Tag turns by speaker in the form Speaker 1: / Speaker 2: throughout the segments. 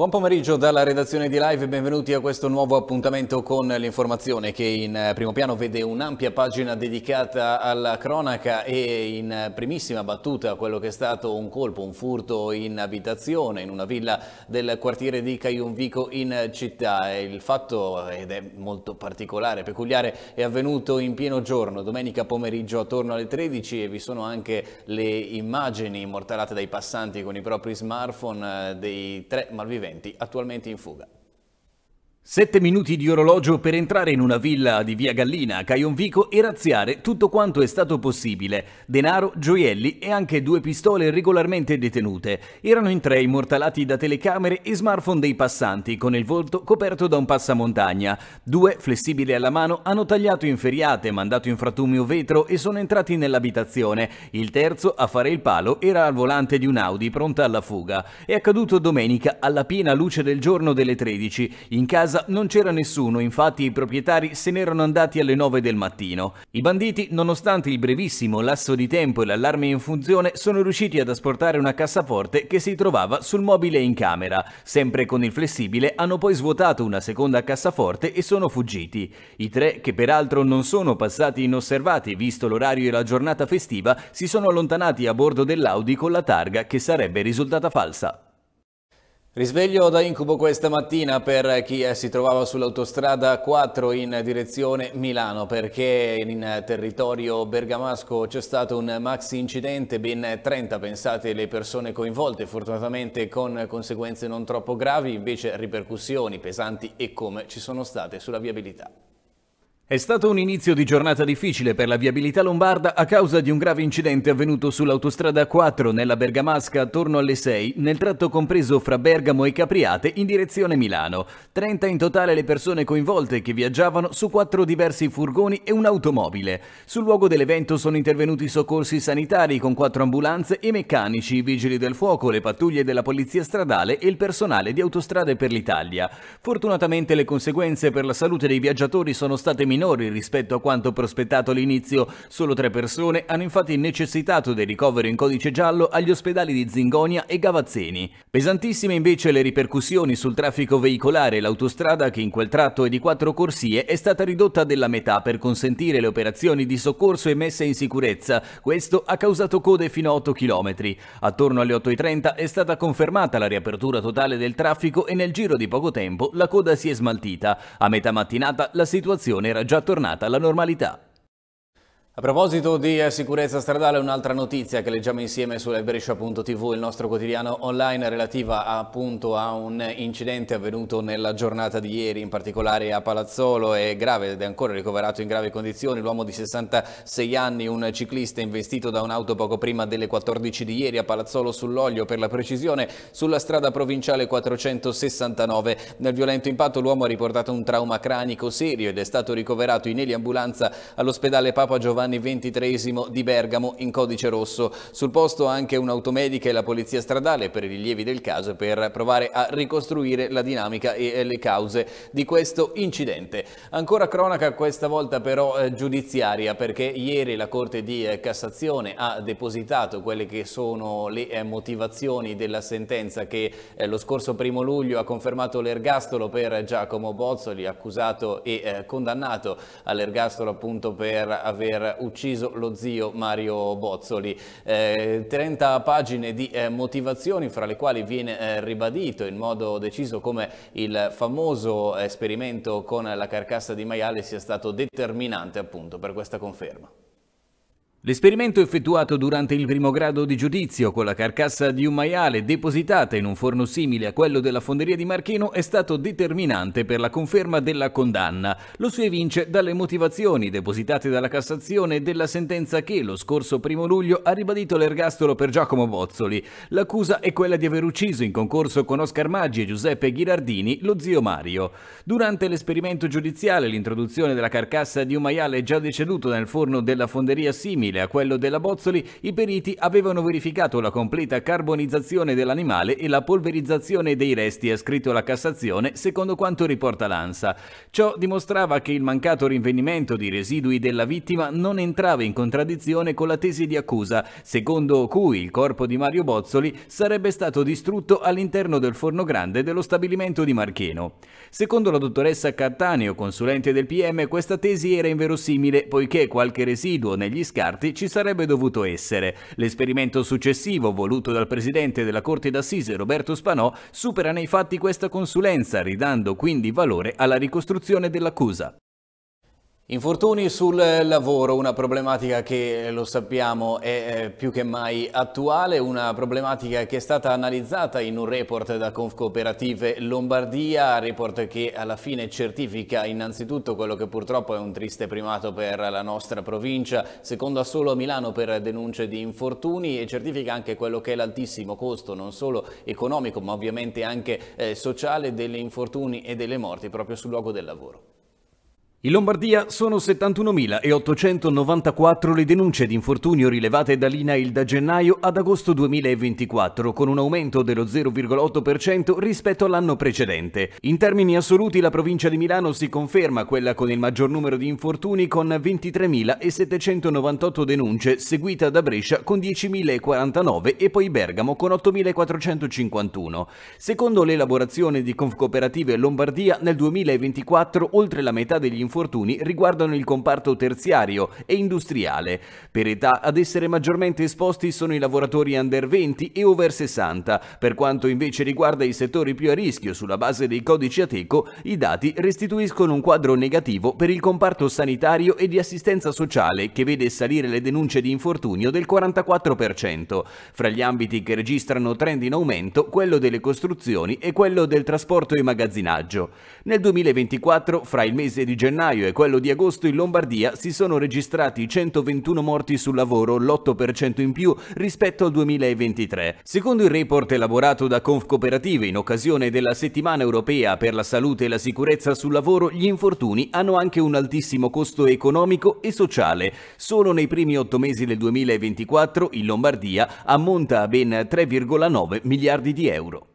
Speaker 1: Buon pomeriggio dalla redazione di Live e benvenuti a questo nuovo appuntamento con l'informazione che in eh, primo piano vede un'ampia pagina dedicata alla cronaca e in primissima battuta quello che è stato un colpo, un furto in abitazione in una villa del quartiere di Caiunvico in città. Il fatto, ed è molto particolare, peculiare, è avvenuto in pieno giorno, domenica pomeriggio attorno alle 13 e vi sono anche le immagini immortalate dai passanti con i propri smartphone eh, dei tre malviventi studenti attualmente in fuga. Sette minuti di orologio per entrare in una villa di Via Gallina a Caionvico e razziare tutto quanto è stato possibile. Denaro, gioielli e anche due pistole regolarmente detenute. Erano in tre immortalati da telecamere e smartphone dei passanti con il volto coperto da un passamontagna. Due, flessibili alla mano, hanno tagliato inferiate, mandato in frattumio vetro e sono entrati nell'abitazione. Il terzo, a fare il palo, era al volante di un Audi pronta alla fuga. È accaduto domenica alla piena luce del giorno delle 13. In casa casa non c'era nessuno, infatti i proprietari se n'erano andati alle 9 del mattino. I banditi, nonostante il brevissimo lasso di tempo e l'allarme in funzione, sono riusciti ad asportare una cassaforte che si trovava sul mobile in camera. Sempre con il flessibile hanno poi svuotato una seconda cassaforte e sono fuggiti. I tre, che peraltro non sono passati inosservati visto l'orario e la giornata festiva, si sono allontanati a bordo dell'Audi con la targa che sarebbe risultata falsa. Risveglio da incubo questa mattina per chi eh, si trovava sull'autostrada 4 in direzione Milano perché in territorio bergamasco c'è stato un maxi incidente, ben 30 pensate le persone coinvolte, fortunatamente con conseguenze non troppo gravi, invece ripercussioni pesanti e come ci sono state sulla viabilità. È stato un inizio di giornata difficile per la viabilità lombarda a causa di un grave incidente avvenuto sull'autostrada 4 nella Bergamasca attorno alle 6 nel tratto compreso fra Bergamo e Capriate in direzione Milano. 30 in totale le persone coinvolte che viaggiavano su quattro diversi furgoni e un'automobile. Sul luogo dell'evento sono intervenuti soccorsi sanitari con quattro ambulanze e meccanici, i vigili del fuoco, le pattuglie della polizia stradale e il personale di Autostrade per l'Italia. Fortunatamente le conseguenze per la salute dei viaggiatori sono state minime minori rispetto a quanto prospettato all'inizio. Solo tre persone hanno infatti necessitato del ricovero in codice giallo agli ospedali di Zingonia e Gavazzeni. Pesantissime invece le ripercussioni sul traffico veicolare, l'autostrada che in quel tratto è di quattro corsie è stata ridotta della metà per consentire le operazioni di soccorso e messa in sicurezza. Questo ha causato code fino a 8 km. Attorno alle 8.30 è stata confermata la riapertura totale del traffico e nel giro di poco tempo la coda si è smaltita. A metà mattinata la situazione era già già tornata alla normalità. A proposito di eh, sicurezza stradale, un'altra notizia che leggiamo insieme su Brescia.tv, il nostro quotidiano online, relativa appunto a un incidente avvenuto nella giornata di ieri, in particolare a Palazzolo, è grave ed è ancora ricoverato in grave condizioni. L'uomo di 66 anni, un ciclista investito da un'auto poco prima delle 14 di ieri a Palazzolo sull'Oglio, per la precisione, sulla strada provinciale 469. Nel violento impatto l'uomo ha riportato un trauma cranico serio ed è stato ricoverato in eliambulanza all'ospedale Papa Giovanni Giovanni XXIII di Bergamo in codice rosso. Sul posto anche un'automedica e la polizia stradale per i rilievi del caso per provare a ricostruire la dinamica e eh, le cause di questo incidente. Ancora cronaca questa volta però eh, giudiziaria perché ieri la Corte di eh, Cassazione ha depositato quelle che sono le motivazioni della sentenza che lo scorso primo luglio ha confermato l'ergastolo per Giacomo Bozzoli, accusato e condannato all'ergastolo appunto per aver ucciso lo zio Mario Bozzoli. Eh, 30 pagine di eh, motivazioni fra le quali viene eh, ribadito in modo deciso come il famoso esperimento con la carcassa di maiale sia stato determinante appunto per questa conferma. L'esperimento effettuato durante il primo grado di giudizio con la carcassa di un maiale depositata in un forno simile a quello della fonderia di Marchino è stato determinante per la conferma della condanna. Lo si evince dalle motivazioni depositate dalla Cassazione della sentenza che lo scorso primo luglio ha ribadito l'ergastolo per Giacomo Bozzoli. L'accusa è quella di aver ucciso in concorso con Oscar Maggi e Giuseppe Ghirardini lo zio Mario. Durante l'esperimento giudiziale l'introduzione della carcassa di un maiale già deceduto nel forno della fonderia simile simile a quello della Bozzoli, i periti avevano verificato la completa carbonizzazione dell'animale e la polverizzazione dei resti, ha scritto la Cassazione, secondo quanto riporta l'ANSA. Ciò dimostrava che il mancato rinvenimento di residui della vittima non entrava in contraddizione con la tesi di accusa, secondo cui il corpo di Mario Bozzoli sarebbe stato distrutto all'interno del forno grande dello stabilimento di Marcheno. Secondo la dottoressa Cattaneo, consulente del PM, questa tesi era inverosimile poiché qualche residuo negli scarti impianti ci sarebbe dovuto essere. L'esperimento successivo, voluto dal presidente della Corte d'Assise Roberto Spanò, supera nei fatti questa consulenza, ridando quindi valore alla ricostruzione dell'accusa. Infortuni sul lavoro, una problematica che eh, lo sappiamo è eh, più che mai attuale, una problematica che è stata analizzata in un report da Confcooperative Lombardia, report che alla fine certifica innanzitutto quello che purtroppo è un triste primato per la nostra provincia, seconda solo a Milano per denunce di infortuni e certifica anche quello che è l'altissimo costo non solo economico ma ovviamente anche eh, sociale degli infortuni e delle morti proprio sul luogo del lavoro. In Lombardia sono 71.894 le denunce di infortunio rilevate dall'INAIL da gennaio ad agosto 2024, con un aumento dello 0,8% rispetto all'anno precedente. In termini assoluti la provincia di Milano si conferma quella con il maggior numero di infortuni con 23.798 denunce, seguita da Brescia con 10.049 e poi Bergamo con 8.451. Secondo l'elaborazione di Confcooperative Lombardia, nel 2024 oltre la metà degli infortuni infortuni riguardano il comparto terziario e industriale. Per età ad essere maggiormente esposti sono i lavoratori under 20 e over 60, per quanto invece riguarda i settori più a rischio sulla base dei codici Ateco, i dati restituiscono un quadro negativo per il comparto sanitario e di assistenza sociale che vede salire le denunce di infortunio del 44%. Fra gli ambiti che registrano trend in aumento, quello delle costruzioni e quello del trasporto e magazzinaggio. Nel 2024, fra il mese di gennaio gennaio e quello di agosto in Lombardia si sono registrati 121 morti sul lavoro, l'8% in più rispetto al 2023. Secondo il report elaborato da Conf Cooperative in occasione della settimana europea per la salute e la sicurezza sul lavoro, gli infortuni hanno anche un altissimo costo economico e sociale. Solo nei primi otto mesi del 2024 in Lombardia ammonta a ben 3,9 miliardi di euro.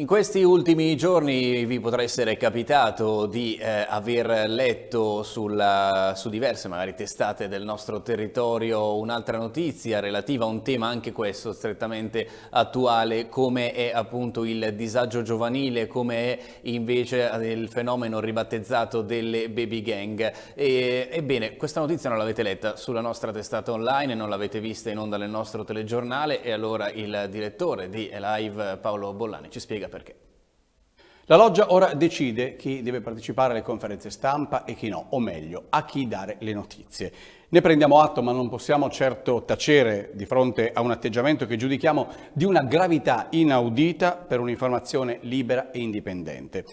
Speaker 1: In questi ultimi giorni vi potrà essere capitato di eh, aver letto sulla, su diverse magari testate del nostro territorio un'altra notizia relativa a un tema anche questo strettamente attuale come è appunto il disagio giovanile, come è invece eh, il fenomeno ribattezzato delle baby gang. E, ebbene, questa notizia non l'avete letta sulla nostra testata online, non l'avete vista in onda nel nostro telegiornale e allora il direttore di Live Paolo Bollani ci spiega perché.
Speaker 2: La loggia ora decide chi deve partecipare alle conferenze stampa e chi no, o meglio, a chi dare le notizie. Ne prendiamo atto, ma non possiamo certo tacere di fronte a un atteggiamento che giudichiamo di una gravità inaudita per un'informazione libera e indipendente.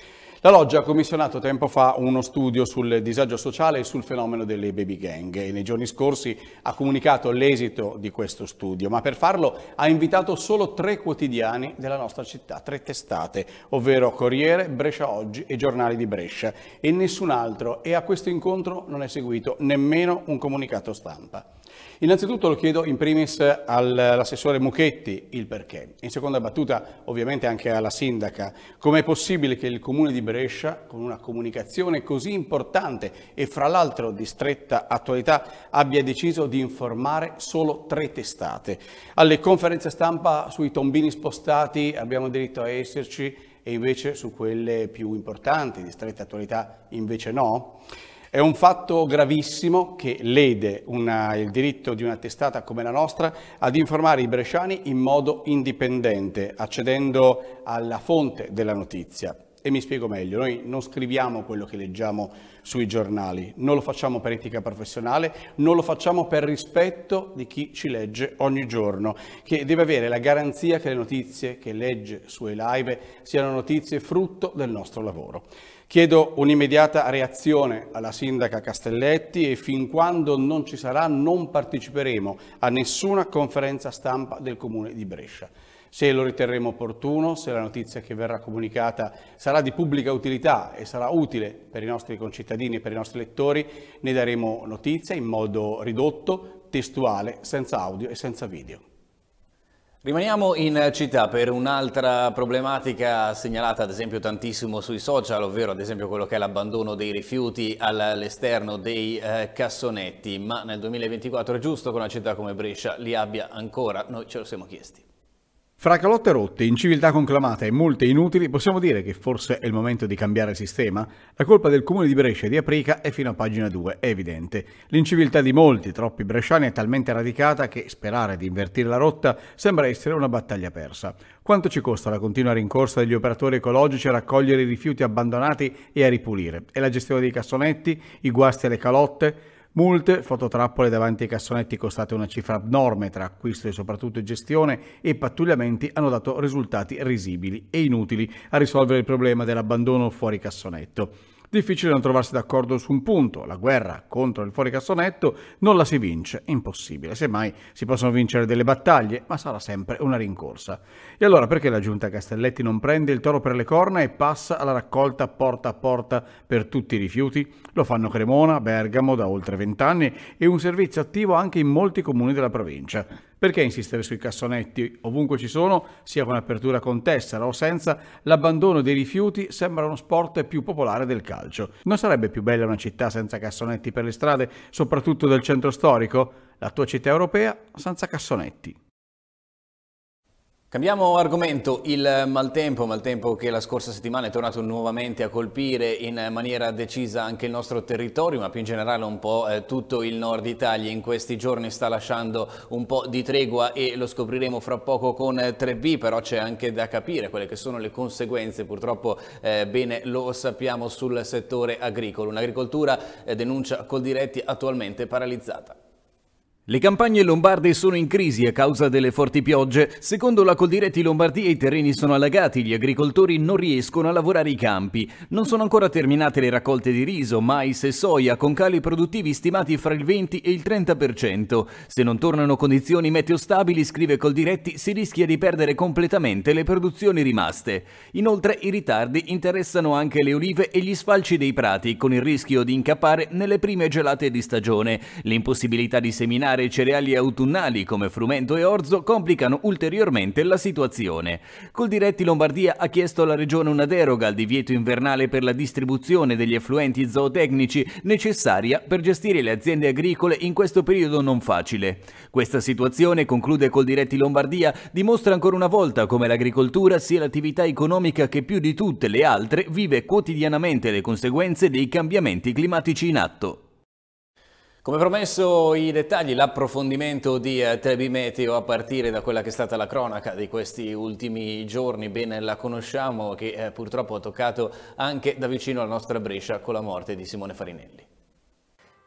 Speaker 2: La Loggia ha commissionato tempo fa uno studio sul disagio sociale e sul fenomeno delle baby gang e nei giorni scorsi ha comunicato l'esito di questo studio, ma per farlo ha invitato solo tre quotidiani della nostra città, tre testate, ovvero Corriere, Brescia Oggi e Giornali di Brescia e nessun altro e a questo incontro non è seguito nemmeno un comunicato stampa. Innanzitutto lo chiedo in primis all'assessore Mucchetti il perché, in seconda battuta ovviamente anche alla sindaca. Com'è possibile che il comune di Brescia, con una comunicazione così importante e fra l'altro di stretta attualità, abbia deciso di informare solo tre testate? Alle conferenze stampa sui tombini spostati abbiamo diritto a esserci e invece su quelle più importanti, di stretta attualità, invece no? È un fatto gravissimo che lede una, il diritto di una testata come la nostra ad informare i bresciani in modo indipendente, accedendo alla fonte della notizia. E mi spiego meglio, noi non scriviamo quello che leggiamo sui giornali, non lo facciamo per etica professionale, non lo facciamo per rispetto di chi ci legge ogni giorno, che deve avere la garanzia che le notizie che legge sue live siano notizie frutto del nostro lavoro. Chiedo un'immediata reazione alla sindaca Castelletti e fin quando non ci sarà non parteciperemo a nessuna conferenza stampa del Comune di Brescia se lo riterremo opportuno, se la notizia che verrà comunicata sarà di pubblica utilità e sarà utile per i nostri concittadini e per i nostri lettori, ne daremo notizia in modo ridotto, testuale, senza audio e senza video. Rimaniamo in città per un'altra problematica
Speaker 1: segnalata ad esempio tantissimo sui social, ovvero ad esempio quello che è l'abbandono dei rifiuti all'esterno dei eh, cassonetti, ma nel 2024 è giusto che una città come Brescia li abbia ancora? Noi ce lo siamo chiesti.
Speaker 2: Fra calotte rotte, inciviltà conclamata e multe inutili, possiamo dire che forse è il momento di cambiare sistema? La colpa del comune di Brescia e di Aprica è fino a pagina 2, è evidente. L'inciviltà di molti, troppi bresciani è talmente radicata che sperare di invertire la rotta sembra essere una battaglia persa. Quanto ci costa la continua rincorsa degli operatori ecologici a raccogliere i rifiuti abbandonati e a ripulire? E la gestione dei cassonetti? I guasti alle calotte? Multe, fototrappole davanti ai cassonetti costate una cifra abnorme tra acquisto e soprattutto gestione e pattugliamenti hanno dato risultati risibili e inutili a risolvere il problema dell'abbandono fuori cassonetto. Difficile non trovarsi d'accordo su un punto, la guerra contro il fuoricassonetto non la si vince, impossibile, semmai si possono vincere delle battaglie, ma sarà sempre una rincorsa. E allora perché la giunta Castelletti non prende il toro per le corna e passa alla raccolta porta a porta per tutti i rifiuti? Lo fanno Cremona, Bergamo da oltre vent'anni e un servizio attivo anche in molti comuni della provincia. Perché insistere sui cassonetti? Ovunque ci sono, sia con apertura con tessera o senza, l'abbandono dei rifiuti sembra uno sport più popolare del calcio. Non sarebbe più bella una città senza cassonetti per le strade, soprattutto del centro storico? La tua città europea senza cassonetti. Cambiamo argomento, il maltempo,
Speaker 1: maltempo che la scorsa settimana è tornato nuovamente a colpire in maniera decisa anche il nostro territorio, ma più in generale un po' eh, tutto il nord Italia in questi giorni sta lasciando un po' di tregua e lo scopriremo fra poco con 3B, però c'è anche da capire quelle che sono le conseguenze, purtroppo eh, bene lo sappiamo sul settore agricolo, un'agricoltura eh, denuncia col diretti attualmente paralizzata. Le campagne lombarde sono in crisi a causa delle forti piogge. Secondo la Coldiretti Lombardia i terreni sono allagati, gli agricoltori non riescono a lavorare i campi. Non sono ancora terminate le raccolte di riso, mais e soia, con cali produttivi stimati fra il 20 e il 30%. Se non tornano condizioni meteo stabili, scrive Coldiretti, si rischia di perdere completamente le produzioni rimaste. Inoltre i ritardi interessano anche le olive e gli sfalci dei prati, con il rischio di incappare nelle prime gelate di stagione. L'impossibilità di seminare Mancare cereali autunnali come frumento e orzo complicano ulteriormente la situazione. Col diretti Lombardia ha chiesto alla Regione una deroga al divieto invernale per la distribuzione degli effluenti zootecnici necessaria per gestire le aziende agricole in questo periodo non facile. Questa situazione, conclude col diretti Lombardia, dimostra ancora una volta come l'agricoltura sia l'attività economica che più di tutte le altre vive quotidianamente le conseguenze dei cambiamenti climatici in atto. Come promesso i dettagli, l'approfondimento di eh, Trebi Meteo a partire da quella che è stata la cronaca di questi ultimi giorni, bene la conosciamo, che eh, purtroppo ha toccato anche da vicino la nostra Brescia con la morte di Simone Farinelli.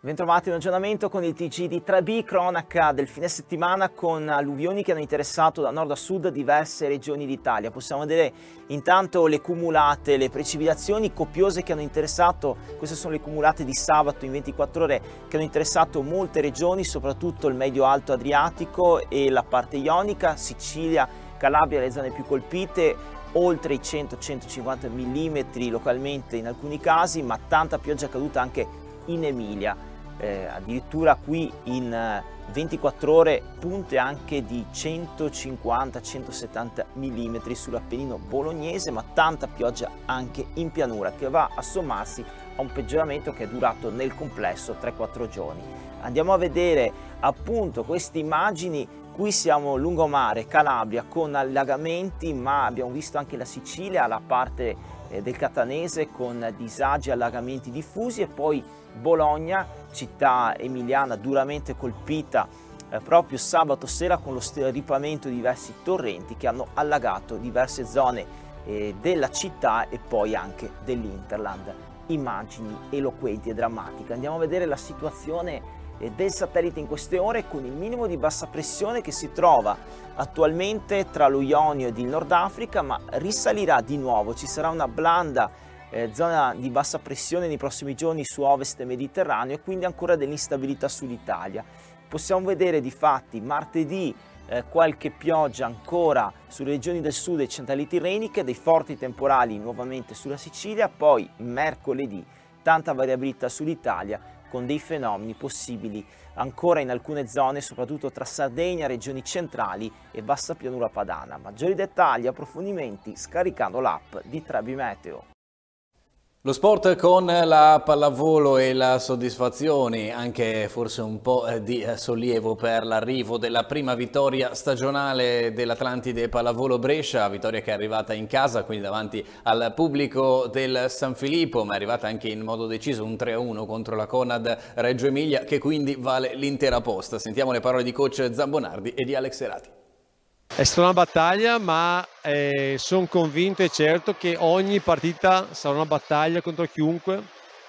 Speaker 3: Bentrovati in aggiornamento con il TG di 3B, cronaca del fine settimana con alluvioni che hanno interessato da nord a sud diverse regioni d'Italia. Possiamo vedere intanto le cumulate, le precipitazioni copiose che hanno interessato, queste sono le cumulate di sabato in 24 ore, che hanno interessato molte regioni, soprattutto il medio-alto Adriatico e la parte ionica, Sicilia, Calabria, le zone più colpite, oltre i 100-150 mm localmente in alcuni casi, ma tanta pioggia caduta anche in Emilia eh, addirittura qui in 24 eh, ore punte anche di 150-170 mm sull'Appennino bolognese, ma tanta pioggia anche in pianura che va a sommarsi a un peggioramento che è durato nel complesso 3-4 giorni. Andiamo a vedere appunto queste immagini Qui siamo lungomare, Calabria, con allagamenti, ma abbiamo visto anche la Sicilia, la parte eh, del Catanese con disagi e allagamenti diffusi e poi Bologna, città emiliana duramente colpita eh, proprio sabato sera con lo straripamento di diversi torrenti che hanno allagato diverse zone eh, della città e poi anche dell'Interland. Immagini eloquenti e drammatiche. Andiamo a vedere la situazione eh, del satellite in queste ore con il minimo di bassa pressione che si trova attualmente tra lo Ionio ed il Nord Africa ma risalirà di nuovo, ci sarà una blanda eh, zona di bassa pressione nei prossimi giorni su ovest e mediterraneo e quindi ancora dell'instabilità sull'Italia. Possiamo vedere di fatti martedì eh, qualche pioggia ancora sulle regioni del sud e centrali tirreniche, dei forti temporali nuovamente sulla Sicilia, poi mercoledì tanta variabilità sull'Italia con dei fenomeni possibili ancora in alcune zone, soprattutto tra Sardegna, regioni centrali e bassa pianura padana. Maggiori dettagli e approfondimenti scaricando l'app di Trebi Meteo.
Speaker 1: Lo sport con la pallavolo e la soddisfazione, anche forse un po' eh, di eh, sollievo per l'arrivo della prima vittoria stagionale dell'Atlantide Pallavolo Brescia, vittoria che è arrivata in casa, quindi davanti al pubblico del San Filippo, ma è arrivata anche in modo deciso un 3-1 contro la Conad Reggio Emilia, che quindi vale l'intera posta. Sentiamo le parole di coach Zambonardi e di Alex Serati.
Speaker 4: È stata una battaglia, ma eh, sono convinto e certo che ogni partita sarà una battaglia contro chiunque,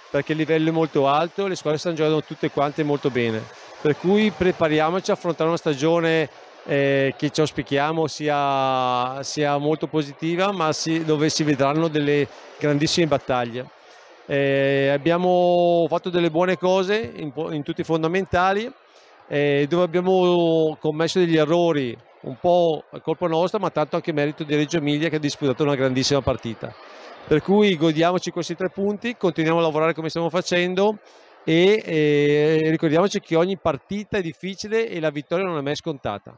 Speaker 4: perché il livello è molto alto e le squadre stanno giocando tutte quante molto bene. Per cui prepariamoci a affrontare una stagione eh, che ci auspichiamo sia, sia molto positiva, ma si, dove si vedranno delle grandissime battaglie. Eh, abbiamo fatto delle buone cose in, in tutti i fondamentali, eh, dove abbiamo commesso degli errori un po' colpa nostra ma tanto anche merito di Reggio Emilia che ha disputato una grandissima partita. Per cui godiamoci questi tre punti, continuiamo a lavorare come stiamo facendo e, e ricordiamoci che ogni partita è difficile e la vittoria non è mai scontata.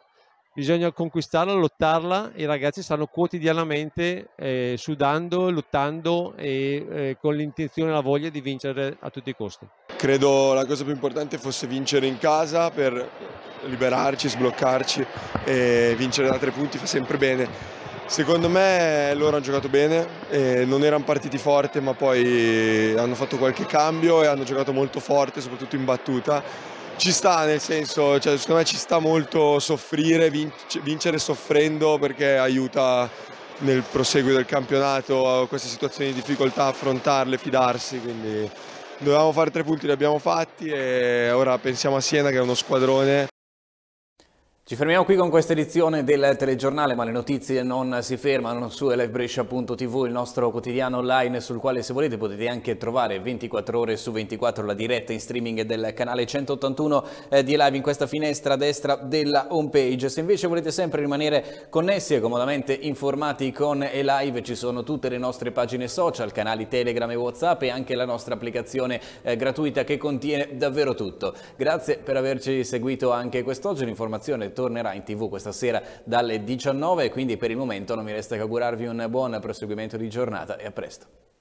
Speaker 4: Bisogna conquistarla, lottarla e i ragazzi stanno quotidianamente eh, sudando, lottando e eh, con l'intenzione e la voglia di vincere a tutti i costi. Credo la cosa più importante fosse vincere in casa per liberarci, sbloccarci e vincere da tre punti fa sempre bene. Secondo me loro hanno giocato bene, eh, non erano partiti forte ma poi hanno fatto qualche cambio e hanno giocato molto forte, soprattutto in battuta. Ci sta nel senso, cioè, secondo me ci sta molto soffrire, vinc cioè, vincere soffrendo perché aiuta nel proseguo del campionato a queste situazioni di difficoltà, affrontarle, fidarsi. Quindi dovevamo fare tre punti, li abbiamo fatti e ora pensiamo a Siena che è uno squadrone ci
Speaker 1: fermiamo qui con questa edizione del telegiornale, ma le notizie non si fermano su elevbrescia.tv, il nostro quotidiano online sul quale se volete potete anche trovare 24 ore su 24 la diretta in streaming del canale 181 eh, di Live in questa finestra a destra della home page. Se invece volete sempre rimanere connessi e comodamente informati con Elive ci sono tutte le nostre pagine social, canali Telegram e Whatsapp e anche la nostra applicazione eh, gratuita che contiene davvero tutto. Grazie per averci seguito anche quest'oggi, l'informazione tornerà in tv questa sera dalle 19 quindi per il momento non mi resta che augurarvi un buon proseguimento di giornata e a presto.